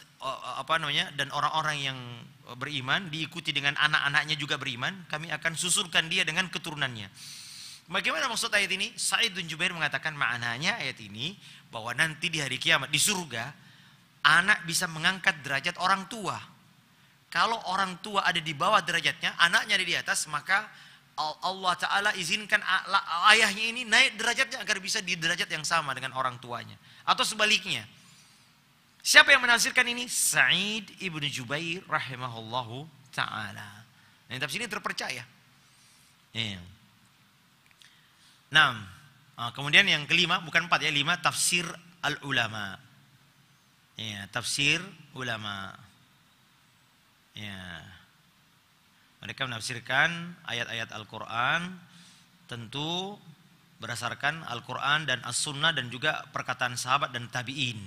apa namanya dan orang-orang yang beriman diikuti dengan anak-anaknya juga beriman kami akan susurkan dia dengan keturunannya Bagaimana maksud ayat ini? Sa'id bin Jubair mengatakan maknanya ayat ini bahwa nanti di hari kiamat di surga anak bisa mengangkat derajat orang tua. Kalau orang tua ada di bawah derajatnya, anaknya ada di atas, maka Allah Ta'ala izinkan ayahnya ini naik derajatnya agar bisa di derajat yang sama dengan orang tuanya. Atau sebaliknya. Siapa yang menafsirkan ini? Sa'id Ibn Jubair rahimahullahu ta'ala. Nah, tafsir ini terpercaya. Enam. Iya. Nah, kemudian yang kelima, bukan empat ya, lima tafsir al-ulama. Ya, tafsir ulama. Ya. Mereka menafsirkan ayat-ayat Al-Quran tentu berdasarkan Al-Quran dan As-Sunnah dan juga perkataan sahabat dan tabi'in.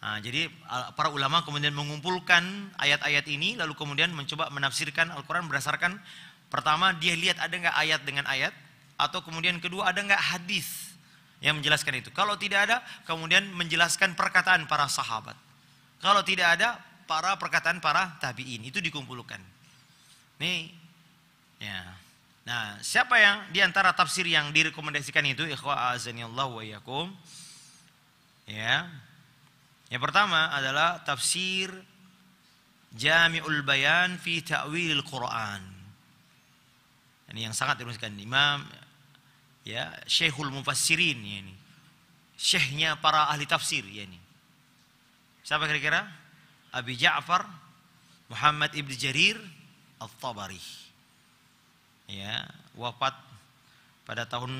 Nah, jadi para ulama kemudian mengumpulkan ayat-ayat ini lalu kemudian mencoba menafsirkan Al-Quran berdasarkan pertama dia lihat ada nggak ayat dengan ayat atau kemudian kedua ada nggak hadis yang menjelaskan itu. Kalau tidak ada kemudian menjelaskan perkataan para sahabat. Kalau tidak ada para perkataan para tabiin itu dikumpulkan. Nih, ya. Nah, siapa yang di antara tafsir yang direkomendasikan itu ikhwa azanillahu wa yakum. Ya. Yang pertama adalah tafsir Jami'ul Bayan fi Ta'wilil Quran. Ini yang sangat dirumuskan Imam ya Syekhul Mufassirin ya ini. Syekhnya para ahli tafsir ya ini. Siapa kira-kira? Abi Ja'far Muhammad ibn Jarir Al-Tabari. Ya, wafat pada tahun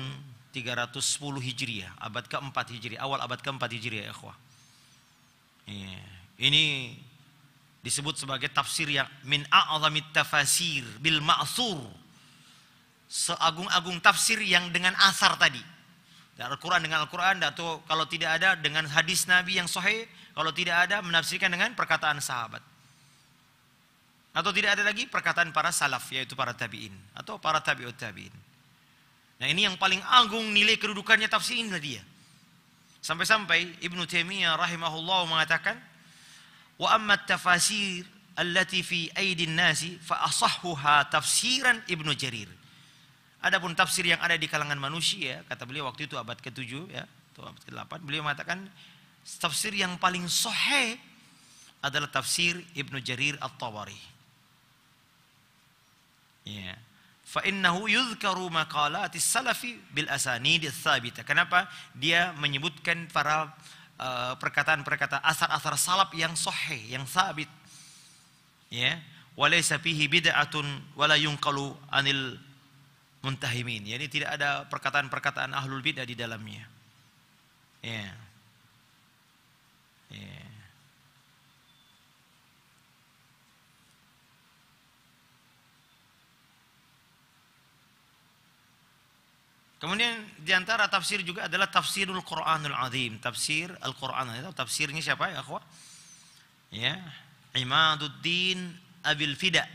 310 Hijriah, abad keempat Hijriah, awal abad keempat Hijriah, ya, ikhwah. Ya, ini disebut sebagai tafsir yang min a'zamit tafasir bil ma'sur. Seagung-agung tafsir yang dengan asar tadi. Dan Al-Quran dengan Al-Quran, atau kalau tidak ada dengan hadis Nabi yang sahih, kalau tidak ada menafsirkan dengan perkataan sahabat. Atau tidak ada lagi perkataan para salaf yaitu para tabi'in atau para tabi'ut tabi'in. Nah, ini yang paling agung nilai kedudukannya tafsir inilah dia. Sampai-sampai Ibnu Taimiyah rahimahullah mengatakan, "Wa amma tafasir allati fi aidin nasi fa asahhuha tafsiran Ibnu Jarir." Adapun tafsir yang ada di kalangan manusia, kata beliau waktu itu abad ke-7 ya, atau abad ke-8, beliau mengatakan Tafsir yang paling sohe adalah tafsir Ibnu Jarir al tawari Ya. Fa innahu yudhkaru maqalati salafi bil asanid tsabita. Kenapa? Dia menyebutkan para eh, perkataan-perkataan uh, asar-asar salaf yang sohe, yang sabit. Ya. Walaysa fihi bid'atun wala yunqalu anil muntahimin. Yani tidak ada perkataan-perkataan ahlul bidah di dalamnya. Ya. Yeah. Iya. Kemudian diantara tafsir juga adalah tafsirul Quranul Azim, tafsir Al Quran. Tafsirnya siapa ya, akhwat? Ya, Imaduddin Abil Fida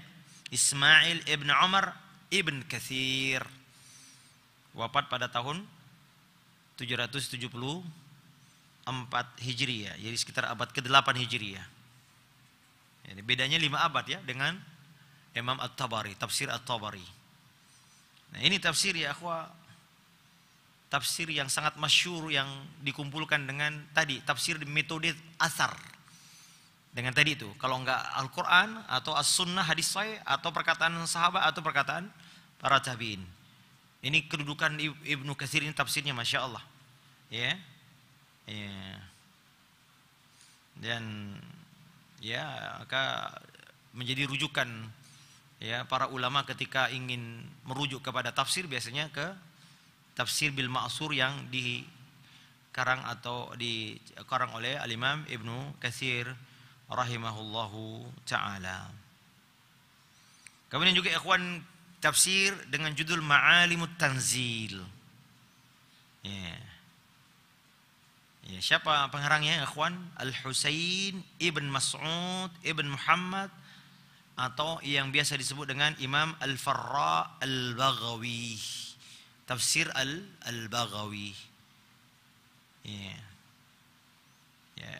Ismail ibn Umar ibn Kathir wafat pada tahun 770 4 Hijriah, jadi sekitar abad ke-8 Hijriah. Ini bedanya 5 abad ya dengan Imam At-Tabari, tafsir At-Tabari. Nah, ini tafsir ya akhwa tafsir yang sangat masyur yang dikumpulkan dengan tadi tafsir metode asar dengan tadi itu kalau enggak Al-Quran atau As-Sunnah hadis saya atau perkataan sahabat atau perkataan para tabiin ini kedudukan Ibnu Katsir ini tafsirnya masya Allah ya Iya. dan ya maka menjadi rujukan ya para ulama ketika ingin merujuk kepada tafsir biasanya ke tafsir bil ma'sur yang dikarang atau dikarang oleh al-Imam Ibnu Katsir rahimahullahu taala. Kemudian juga ikhwan tafsir dengan judul Ma'alimut Tanzil. Ya. Yeah. Ya, siapa pengarangnya, ikhwan? Al-Husain Ibn Mas'ud Ibn Muhammad atau yang biasa disebut dengan Imam Al-Farra Al-Baghawi. Tafsir Al-Baghawi. Ya. ya.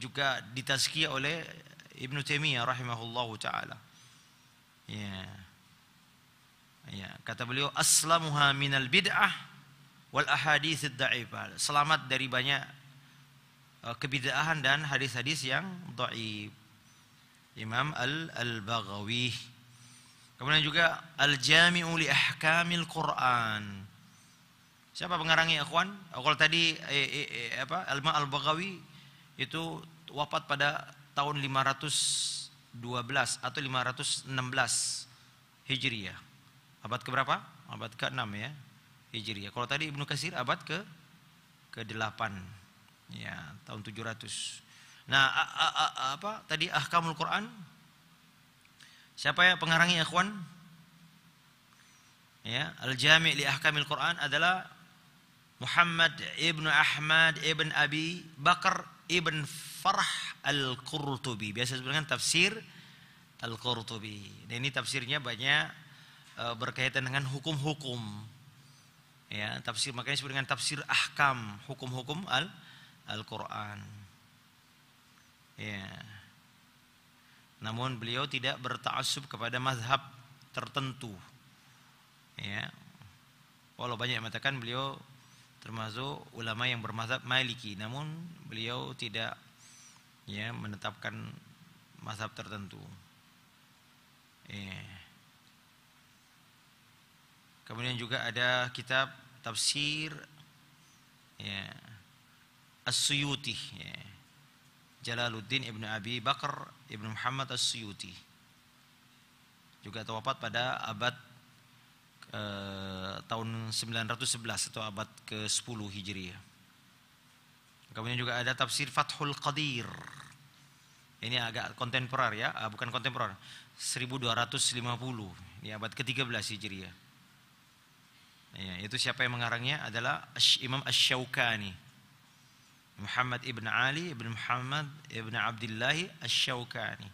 juga ditazkiyah oleh Ibn Taimiyah rahimahullahu taala. Ya. Ya, kata beliau aslamuha minal bid'ah wal ahadits dhaifah. Selamat dari banyak eh, kebidaahan dan hadis-hadis yang dhaif. Imam Al-Al-Baghawi. Kemudian juga Al-Jami'u li Ahkamil Qur'an. Siapa pengarangnya ikhwan? Oh, kalau tadi eh, eh, eh apa Al-Ma Al-Baghawi itu wafat pada tahun 512 atau 516 Hijriah. Abad keberapa? berapa? Abad ke-6 ya. Hijriah. Kalau tadi Ibnu Katsir abad ke ke-8 ya, tahun 700. Nah, a, a, a, apa tadi ahkamul Quran? Siapa ya pengarangnya ikhwan? Ya, Al-Jami' li Ahkamil Quran adalah Muhammad ibn Ahmad ibn Abi Bakar ibn Farah Al-Qurtubi. Biasa sebenarnya tafsir Al-Qurtubi. Dan ini tafsirnya banyak eh, berkaitan dengan hukum-hukum Ya, tafsir makanya disebut dengan tafsir ahkam, hukum-hukum al Al-Qur'an. Ya. Namun beliau tidak bertaasub kepada mazhab tertentu. Ya. Walau banyak yang mengatakan beliau termasuk ulama yang bermazhab Maliki, namun beliau tidak ya menetapkan mazhab tertentu. Ya. Kemudian juga ada kitab tafsir ya As-Suyuti ya. Jalaluddin Ibnu Abi Bakar Ibnu Muhammad As-Suyuti juga wafat pada abad eh, tahun 911 atau abad ke-10 Hijriah. Kemudian juga ada tafsir Fathul Qadir. Ini agak kontemporer ya, eh, bukan kontemporer. 1250, ini abad ke-13 Hijriah. Ya, itu siapa yang mengarangnya adalah Imam Ash-Shawkani. Muhammad ibn Ali ibn Muhammad ibn Abdullah Ash-Shawkani.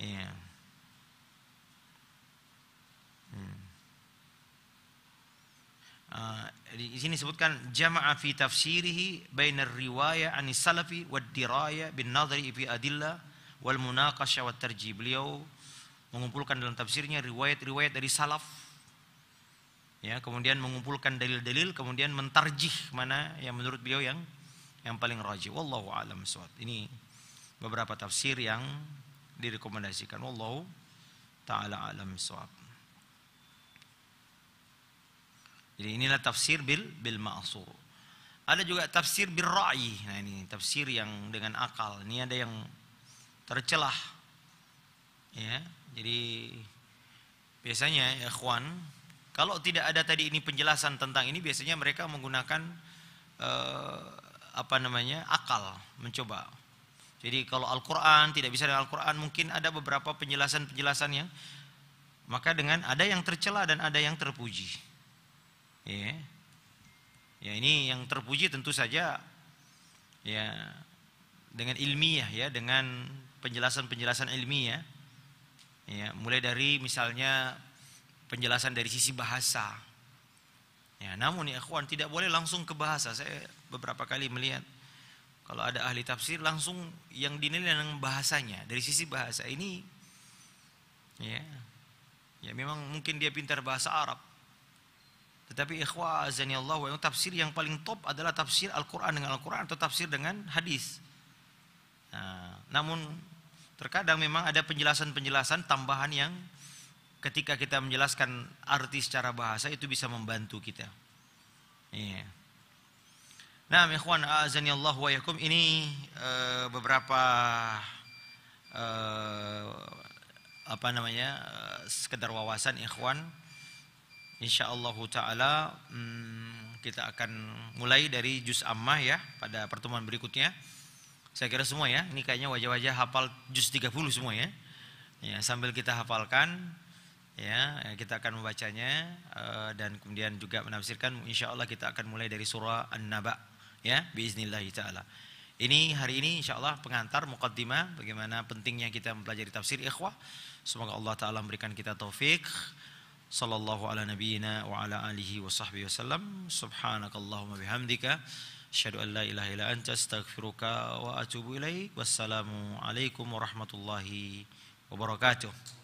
Ya. Hmm. Ah, di sini sebutkan jama'a fi tafsirihi bainar riwayah an salafi wad diraya bin nadri fi adilla wal munaqasha wat tarjih. Beliau mengumpulkan dalam tafsirnya riwayat-riwayat dari salaf ya kemudian mengumpulkan dalil-dalil kemudian mentarjih mana yang menurut beliau yang yang paling rajih wallahu alam suat ini beberapa tafsir yang direkomendasikan wallahu taala alam suat jadi inilah tafsir bil bil ma'sur ada juga tafsir bil ra'i nah ini tafsir yang dengan akal ini ada yang tercelah ya jadi biasanya ya, ikhwan kalau tidak ada tadi ini penjelasan tentang ini, biasanya mereka menggunakan eh, apa namanya akal mencoba. Jadi kalau Al-Quran tidak bisa dengan Al-Quran mungkin ada beberapa penjelasan-penjelasan yang maka dengan ada yang tercela dan ada yang terpuji. Ya. Ya ini yang terpuji tentu saja ya dengan ilmiah ya dengan penjelasan-penjelasan ilmiah. Ya, mulai dari misalnya penjelasan dari sisi bahasa. Ya, namun ya ikhwan tidak boleh langsung ke bahasa. Saya beberapa kali melihat kalau ada ahli tafsir langsung yang dinilai dengan bahasanya dari sisi bahasa ini ya ya memang mungkin dia pintar bahasa Arab tetapi ikhwah azani Allah wa tafsir yang paling top adalah tafsir Al-Quran dengan Al-Quran atau tafsir dengan hadis. Nah, namun terkadang memang ada penjelasan-penjelasan tambahan yang ketika kita menjelaskan arti secara bahasa itu bisa membantu kita. Iya. Nah, ikhwan azani Allah wa yakum ini uh, beberapa uh, apa namanya? Eh, sekedar wawasan ikhwan. Insyaallah taala hmm, kita akan mulai dari juz ammah ya pada pertemuan berikutnya. Saya kira semua ya, ini kayaknya wajah-wajah hafal juz 30 semua ya. Ya, sambil kita hafalkan ya kita akan membacanya eh, dan kemudian juga menafsirkan insya Allah kita akan mulai dari surah An-Naba ya Bismillahirrahmanirrahim taala ini hari ini insya Allah pengantar mukaddimah bagaimana pentingnya kita mempelajari tafsir ikhwah semoga Allah taala memberikan kita taufik sallallahu ala nabiyyina wa ala alihi wa sahbihi wasallam subhanakallahumma bihamdika asyhadu an la ilaha illa anta astaghfiruka wa atubu ilaik wassalamu alaikum warahmatullahi wabarakatuh